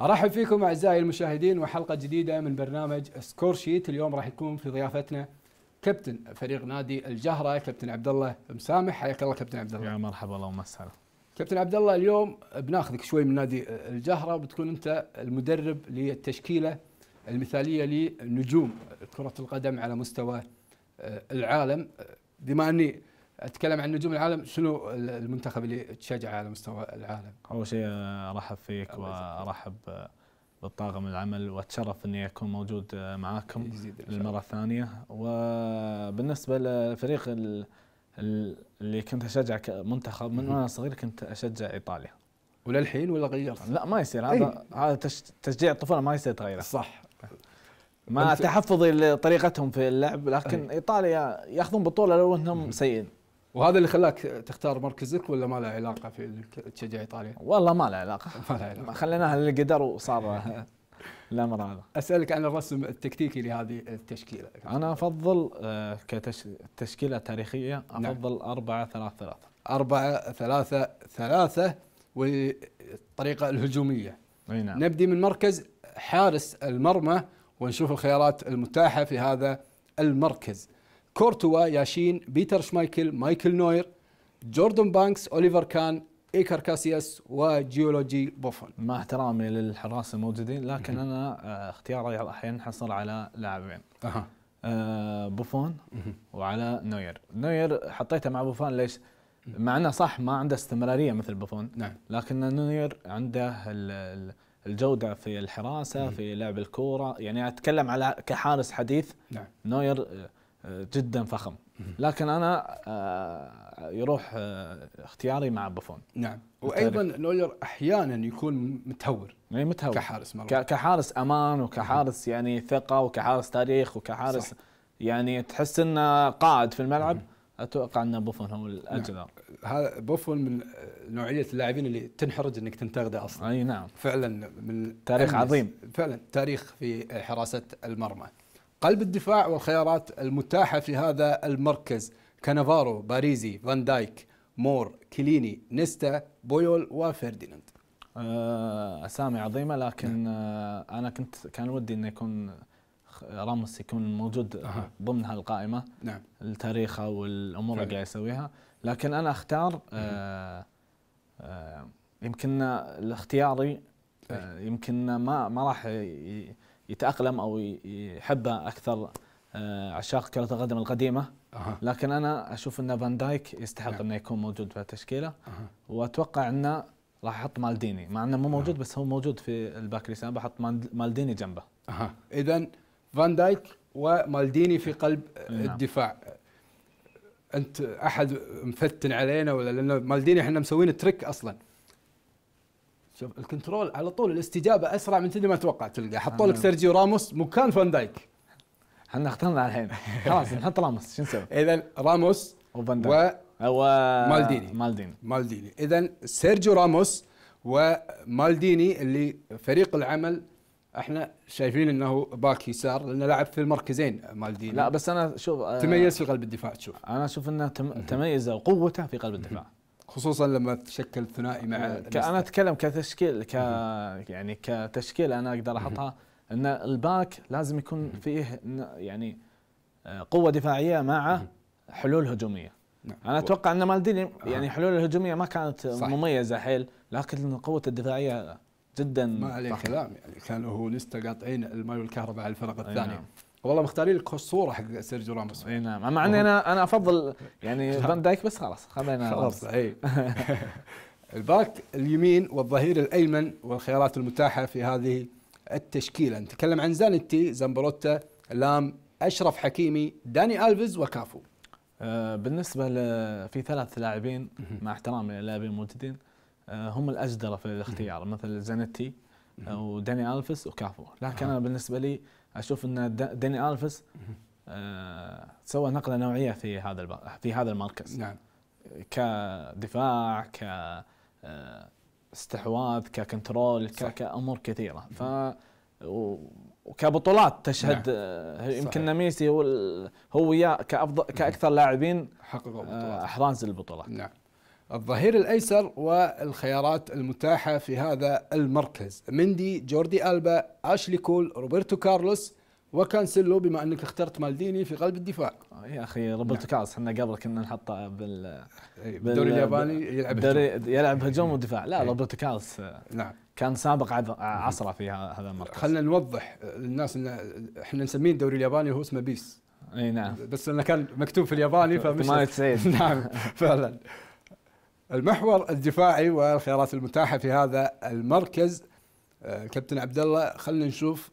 ارحب فيكم اعزائي المشاهدين وحلقه جديده من برنامج سكور شيت اليوم راح يكون في ضيافتنا كابتن فريق نادي الجهره كابتن عبد الله مسامح حياك الله كابتن عبد الله يا مرحبا الله ومسهلا كابتن عبد الله اليوم بناخذك شوي من نادي الجهره وبتكون انت المدرب للتشكيله المثاليه لنجوم كره القدم على مستوى العالم بما اني اتكلم عن نجوم العالم شنو المنتخب اللي تشجعه على مستوى العالم؟ اول شيء آه، ارحب فيك وارحب آه، بالطاقم العمل واتشرف اني اكون موجود آه، معاكم للمره الثانيه وبالنسبه للفريق اللي كنت اشجع كمنتخب من وانا صغير كنت اشجع ايطاليا وللحين ولا غيرت؟ لا ما يصير هذا إيه. هذا تشجيع الطفوله ما يصير تغيره صح مع تحفظي لطريقتهم في اللعب لكن أي. ايطاليا ياخذون بطوله لو انهم سيئين وهذا اللي خلاك تختار مركزك ولا ما له علاقه في انك تشجع ايطاليا؟ والله ما له علاقه ما له علاقه خليناها للقدر وصار الامر هذا اسالك عن الرسم التكتيكي لهذه التشكيله انا افضل آه، كتشكيله تاريخيه نعم. افضل 4 3 3 4 3 3 والطريقه الهجوميه اي نعم نبدي من مركز حارس المرمى ونشوف الخيارات المتاحه في هذا المركز كورتوا ياشين بيتر شمايكل مايكل نوير جوردن بانكس أوليفر كان إيكر كاسياس وجيولوجي بوفون مع احترامي للحراس الموجودين لكن أنا آه، اختياري أحيانا حصل على لاعبين أه. أه بوفون وعلى نوير نوير حطيته مع بوفون ليش؟ مع انه صح ما عنده استمراريه مثل بوفون نعم لكن نوير عنده الجوده في الحراسه في لعب الكوره يعني اتكلم على كحارس حديث نعم نوير آه، جدا فخم لكن انا آه، يروح آه، اختياري مع بوفون نعم وايضا نوير احيانا يكون متهور اي متهور كحارس مرة. كحارس امان وكحارس يعني ثقه وكحارس تاريخ وكحارس صح. يعني تحس انه قائد في الملعب اتوقع ان بوفون هو الاجدر نعم. هذا بوفون من آه، نوعيه اللاعبين اللي تنحرج انك تنتقده اصلا اي نعم فعلا من تاريخ عظيم فعلا تاريخ في حراسه المرمى قلب الدفاع والخيارات المتاحة في هذا المركز كنافارو، باريزي فان دايك مور كيليني نيستا بويول وفيرديناند آه، اسامي عظيمه لكن نعم. آه، انا كنت كان ودي انه يكون راموس يكون موجود أه. ضمن هالقائمه نعم لتاريخه والامور اللي قاعد يسويها لكن انا اختار أه. أه يمكن اختياري أه يمكن ما ما راح يتاقلم او يحبه اكثر آه، عشاق كرة القدم القديمة أه. لكن أنا أشوف أن فان دايك يستحق نعم. أنه يكون موجود في التشكيلة أه. وأتوقع أنه راح أحط مالديني مع أنه مو موجود أه. بس هو موجود في الباك اليسار بحط مالديني جنبه أه. إذا فان دايك ومالديني في قلب نعم. الدفاع أنت أحد مفتن علينا ولا لأنه مالديني احنا مسوين تريك أصلا شوف الكنترول على طول الاستجابه اسرع من تدري ما توقع تلقى حطوا لك سيرجيو راموس مكان فان دايك احنا اخترنا الحين خلاص نحط راموس شو نسوي؟ اذا راموس وفان دايك و... و... مالديني مالديني مالديني اذا سيرجيو راموس ومالديني اللي فريق العمل احنا شايفين انه باك يسار لانه لعب في المركزين مالديني لا بس انا شوف آه، تميز في قلب الدفاع تشوف انا اشوف انه تم... تميزه وقوته في قلب الدفاع خصوصا لما تشكل ثنائي مع أه، انا اتكلم كتشكيل ك يعني كتشكيل انا اقدر احطها ان الباك لازم يكون فيه يعني أه، قوه دفاعيه مع حلول هجوميه نعم. انا اتوقع ان مالديني يعني حلول الهجوميه ما كانت مميزه حيل لكن قوه الدفاعيه جدا ما عليه كلام يعني كانوا هو لسه قاطعين الماي والكهرباء على الفرق الثانيه نعم. والله مختارين لك الصوره حق سيرجيو راموس اي نعم مع اني انا انا افضل يعني فان دايك بس خلاص خلينا خلاص اي الباك اليمين والظهير الايمن والخيارات المتاحه في هذه التشكيله نتكلم عن زانتي زامبروتا لام اشرف حكيمي داني الفيز وكافو آه، بالنسبه ل في ثلاث لاعبين مع احترامي للاعبين الموجودين آه، هم الاجدر في الاختيار مثل زانتي وداني الفيس وكافو لكن آه. انا بالنسبه لي اشوف ان داني الفيس آه، سوى نقله نوعيه في هذا في هذا المركز نعم كدفاع ك آه، استحواذ ككنترول كامور كثيره ف وكبطولات تشهد نعم. آه، يمكن ميسي هو هو وياه كافضل كاكثر لاعبين حققوا بطولات احراز البطولات نعم الظهير الايسر والخيارات المتاحه في هذا المركز مندي جوردي البا اشلي كول روبرتو كارلوس وكانسلو بما انك اخترت مالديني في قلب الدفاع آه يا اخي روبرتو نعم. كارلوس احنا قبل كنا نحطه بال إيه، بالدوري الياباني يلعب يلعب هجوم ودفاع لا إيه. روبرتو كارلوس آه، نعم كان سابق عصره في هذا المركز خلينا نوضح للناس ان احنا نسميه الدوري الياباني وهو اسمه بيس اي نعم بس انه كان مكتوب في الياباني فمش 98 نعم فعلا المحور الدفاعي والخيارات المتاحه في هذا المركز آه، كابتن عبد الله خلينا نشوف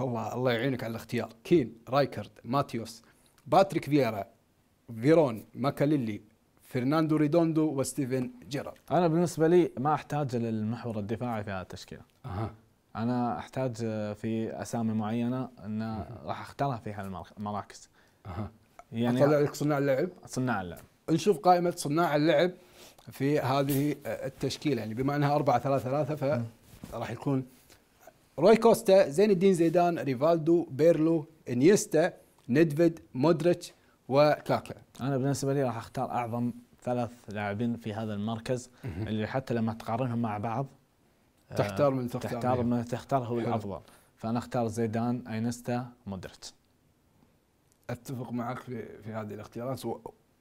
الله آه، الله يعينك على الاختيار كين رايكرد ماتيوس باتريك فييرا فيرون ماكاليلي فرناندو ريدوندو وستيفن جيرارد انا بالنسبه لي ما احتاج للمحور الدفاعي في هذه التشكيله أه. انا احتاج آه، في اسامي معينه ان أه. راح اختارها في هالمراكز أه. يعني طلع لك صناع اللعب صناع اللعب نشوف قائمه صناع اللعب في هذه التشكيله يعني بما انها 4 3 3 فراح يكون روي كوستا زين الدين زيدان ريفالدو بيرلو انيستا ندفيد مودريتش وكاكا انا بالنسبه لي راح اختار اعظم ثلاث لاعبين في هذا المركز اللي حتى لما تقارنهم مع بعض آه، تحتار من تختار تحتار من تختار هو الافضل فانا اختار زيدان انيستا مودريتش اتفق معك في, في هذه الاختيارات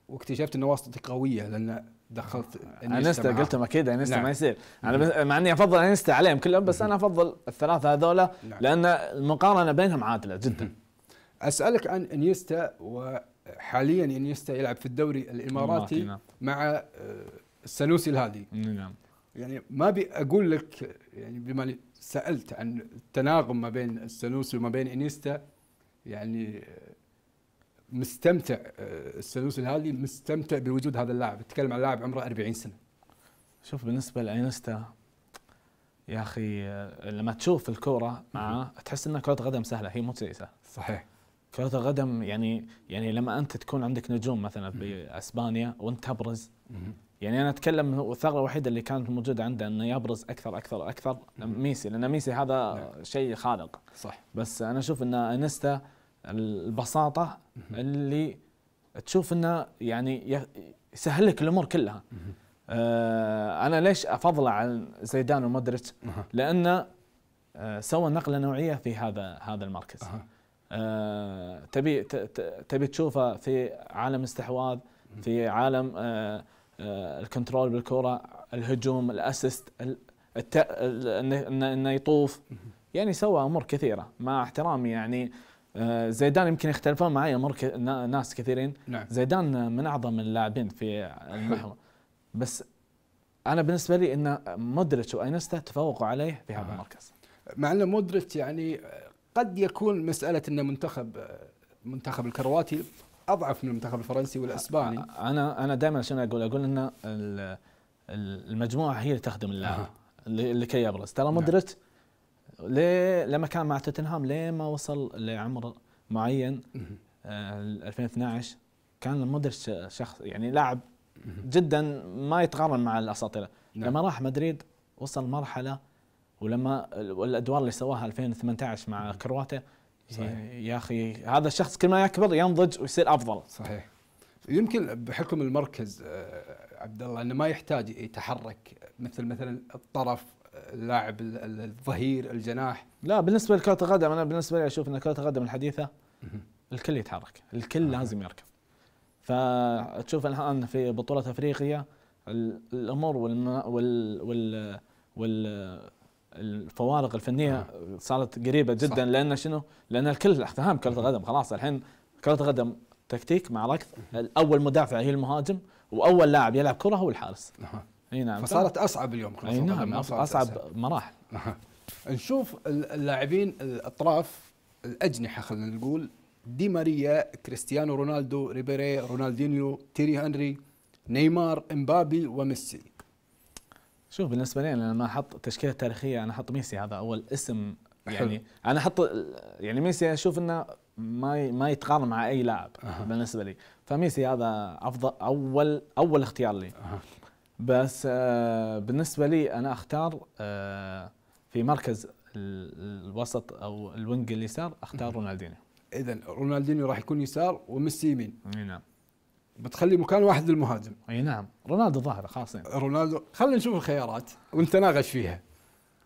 واكتشفت ان واسطتي قويه لان دخلت انستا قلت اكيد انستا نعم. ما يصير انا مع اني افضل انستا عليهم كلهم بس انا افضل الثلاثه هذولا نعم. لان المقارنه بينهم عادله جدا اسالك عن انيستا وحاليا انيستا يلعب في الدوري الاماراتي نعم. مع آه، السنوسي الهادي نعم يعني ما ابي اقول لك يعني بما سالت عن التناغم ما بين السنوسي وما بين انيستا يعني آه، مستمتع آه، السدوس هذه مستمتع بوجود هذا اللاعب تتكلم عن لاعب عمره 40 سنه شوف بالنسبه لاينستا يا اخي آه، لما تشوف الكوره معاه تحس ان كره قدم سهله هي مو سهله صحيح كرة القدم يعني يعني لما انت تكون عندك نجوم مثلا باسبانيا وانت تبرز يعني انا اتكلم الثغره الوحيده اللي كانت موجوده عنده انه يبرز اكثر اكثر اكثر ميسي لان ميسي هذا نعم. شيء خارق صح بس انا اشوف ان انستا البساطه اللي تشوف انه يعني يسهل لك الامور كلها آه انا ليش افضله عن زيدان ومودريتش لانه آه سوى نقله نوعيه في هذا هذا المركز آه تبي تبي تشوفه في عالم استحواذ في عالم آه آه الكنترول بالكره الهجوم الاسيست انه يطوف يعني سوى امور كثيره مع احترامي يعني آه، زيدان يمكن يختلفون معي امر ناس كثيرين نعم. زيدان آه، من اعظم اللاعبين في المحور بس انا بالنسبه لي ان مودريتش واينستا تفوقوا عليه في هذا آه. المركز مع ان مودريتش يعني قد يكون مساله ان منتخب آه، منتخب الكرواتي اضعف من المنتخب الفرنسي والاسباني انا انا دائما شنو اقول اقول ان المجموعه هي اللي تخدم اللاعب آه. لكي يبرز ترى نعم. مودريتش نعم. ليه لما كان مع توتنهام ليه ما وصل لعمر معين 2012 آه، كان مودريتش شخص يعني لاعب جدا ما يتقارن مع الاساطير نعم. لما راح مدريد وصل مرحله ولما الادوار اللي سواها 2018 مع كرواتيا يا اخي هذا الشخص كل ما يكبر ينضج ويصير افضل صحيح يمكن بحكم المركز آه، عبد الله انه ما يحتاج يتحرك مثل مثلا الطرف اللاعب الظهير الجناح لا بالنسبه لكره القدم انا بالنسبه لي اشوف ان كره القدم الحديثه الكل يتحرك الكل آه. لازم يركض فتشوف الان في بطوله افريقيا الامور وال وال وال الفوارق الفنيه آه. صارت قريبه جدا صح. لان شنو؟ لان الكل اهتمام كره القدم خلاص الحين كره القدم تكتيك مع ركض اول مدافع هي المهاجم واول لاعب يلعب كره هو الحارس. آه. اي نعم فصارت اصعب اليوم اي نعم اصعب, أصعب مراحل نشوف اللاعبين الاطراف الاجنحه خلينا نقول دي ماريا كريستيانو رونالدو ريبيري رونالدينيو تيري هنري نيمار امبابي وميسي شوف بالنسبه لي انا لما احط تشكيله تاريخيه انا احط ميسي هذا اول اسم يعني حلو. انا احط يعني ميسي اشوف انه ما ما يتقارن مع اي لاعب أه. بالنسبه لي فميسي هذا افضل اول اول اختيار لي أه. بس آه، بالنسبه لي انا اختار آه، في مركز الوسط او الوينج اليسار اختار رونالدينيو اذا رونالدينيو راح يكون يسار وميسي يمين اي نعم بتخلي مكان واحد للمهاجم اي نعم رونالدو ظاهره خاصة رونالدو خلينا نشوف الخيارات ونتناقش فيها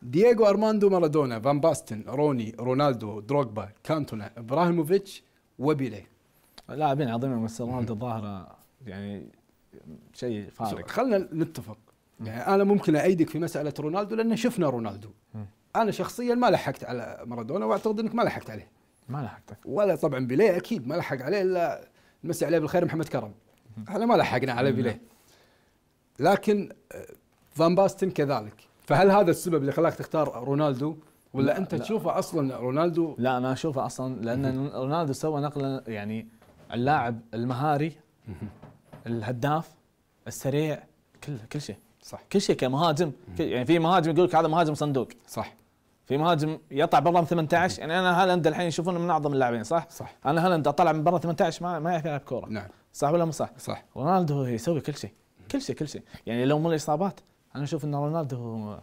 دييغو ارماندو مارادونا فان باستن روني رونالدو دروغبا كانتونا ابراهيموفيتش وبيلي لاعبين عظيمين بس رونالدو ظاهره يعني شيء فارق خلينا نتفق يعني انا ممكن ايدك في مساله رونالدو لان شفنا رونالدو انا شخصيا ما لحقت على مارادونا واعتقد انك ما لحقت عليه ما لحقت ولا طبعا بيليه اكيد ما لحق عليه الا نمسي عليه بالخير محمد كرم احنا ما لحقنا على بيليه لكن آه، فان باستن كذلك فهل هذا السبب اللي خلاك تختار رونالدو ولا انت لا تشوفه اصلا رونالدو لا انا اشوفه اصلا لان رونالدو سوى نقله يعني اللاعب المهاري الهداف السريع كل كل شيء صح كل شيء كمهاجم يعني في مهاجم يقول لك هذا مهاجم صندوق صح في مهاجم يطلع برا 18 يعني انا هالاند الحين يشوفونه من اعظم اللاعبين صح؟ صح انا هالاند اطلع من برا 18 ما ما يعرف يلعب كوره نعم صح ولا مو صح؟ صح رونالدو يسوي كل شيء كل شيء كل شيء يعني لو مو الاصابات انا اشوف ان رونالدو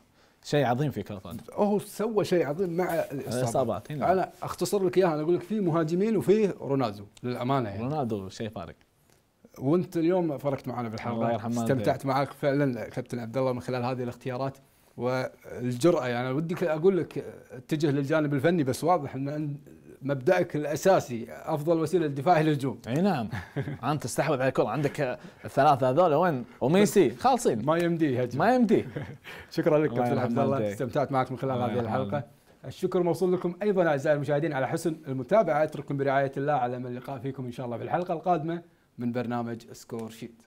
شيء عظيم في كره القدم هو سوى شيء عظيم مع الاصابات نعم. انا اختصر لك اياها انا اقول لك في مهاجمين وفي رونالدو للامانه يعني رونالدو شيء فارق وانت اليوم فرقت معنا بالحلقه الله يرحمه استمتعت معك فعلا كابتن عبد الله من خلال هذه الاختيارات والجراه يعني ودي اقول لك اتجه للجانب الفني بس واضح ان مبدأك الأساسي أفضل وسيلة للدفاع الهجوم أي نعم أنت تستحوذ على الكرة عندك الثلاثة هذول وين وميسي خالصين ما يمديه هجم ما يمديه شكرا لك كابتن عبد الله استمتعت معك من خلال هذه الحلقة الشكر موصول لكم أيضا أعزائي المشاهدين على حسن المتابعة أترككم برعاية الله على من لقاء فيكم إن شاء الله في الحلقة القادمة من برنامج سكور شيت